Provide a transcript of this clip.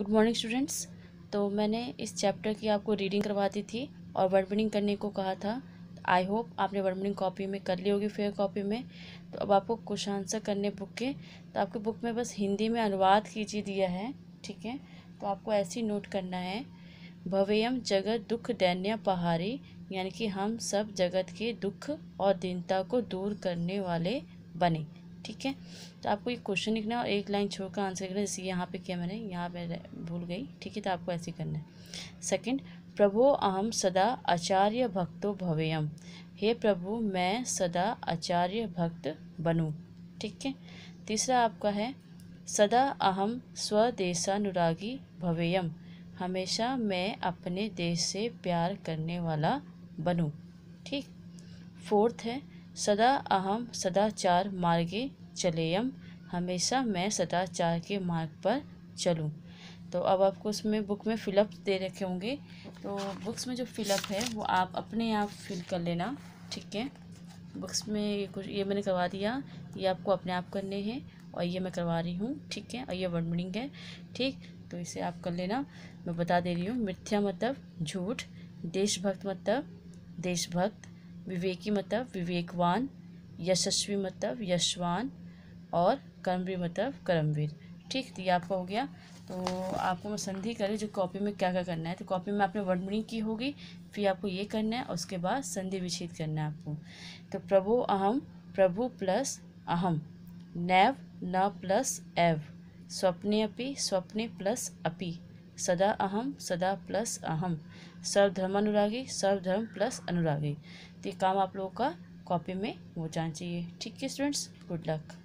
good morning students तो मैंने इस चैप्टर की आपको रीडिंग करवा दी थी और वर्मनिंग करने को कहा था आई होप आपने वर्मनिंग कॉपी में कर ली होगी फेयर कॉपी में तो अब आपको क्वेश्चन आंसर करने बुक के तो आपके बुक में बस हिंदी में अनुवाद कीजिए दिया है ठीक है तो आपको ऐसे ही नोट करना है भव्यम जगत दुख दैन्य पहाड़ी यानी कि हम सब जगत के दुख और दीनता को दूर करने वाले बने ठीक है तो आपको ये क्वेश्चन लिखना है और एक लाइन छोड़कर आंसर करना है जैसे यहाँ पे किया मैंने यहाँ पे भूल गई ठीक है तो आपको ऐसे करना है सेकंड प्रभु अहम सदा आचार्य भक्तो भवेयम हे प्रभु मैं सदा आचार्य भक्त बनूँ ठीक है तीसरा आपका है सदा अहम स्वदेशानुरागी भवेयम हमेशा मैं अपने देश से प्यार करने वाला बनूँ ठीक फोर्थ है सदा अहम सदाचार मार्गे चलेयम हमेशा मैं सदाचार के मार्ग पर चलूँ तो अब आपको उसमें बुक में फिलअप दे रखे होंगे तो बुक्स में जो फिलअप है वो आप अपने आप फिल कर लेना ठीक है बुक्स में ये कुछ ये मैंने करवा दिया ये आपको अपने आप करने हैं और ये मैं करवा रही हूँ ठीक है और ये वर्ड मीनिंग है ठीक तो इसे आप कर लेना मैं बता दे रही हूँ मिथ्या मतलब झूठ देशभक्त मतलब देशभक्त विवेकी मतलब विवेकवान यशस्वी मतलब यशवान और कर्मवीर मतलब कर्मवीर ठीक तो ये आपका हो गया तो आपको मैं संधि करें जो कॉपी में क्या क्या करना है तो कॉपी में आपने वर्ड मीनिंग की होगी फिर आपको ये करना है उसके बाद संधि विच्छेद करना है आपको तो प्रभु अहम प्रभु प्लस अहम नैव न प्लस एव स्वप्ने अपि स्वप्ने प्लस अपी सदा अहम सदा प्लस अहम सर्वधर्म अनुरागी सर्वधर्म प्लस अनुरागी तो ये काम आप लोगों का कॉपी में हो जाना चाहिए ठीक है स्टूडेंट्स गुड लक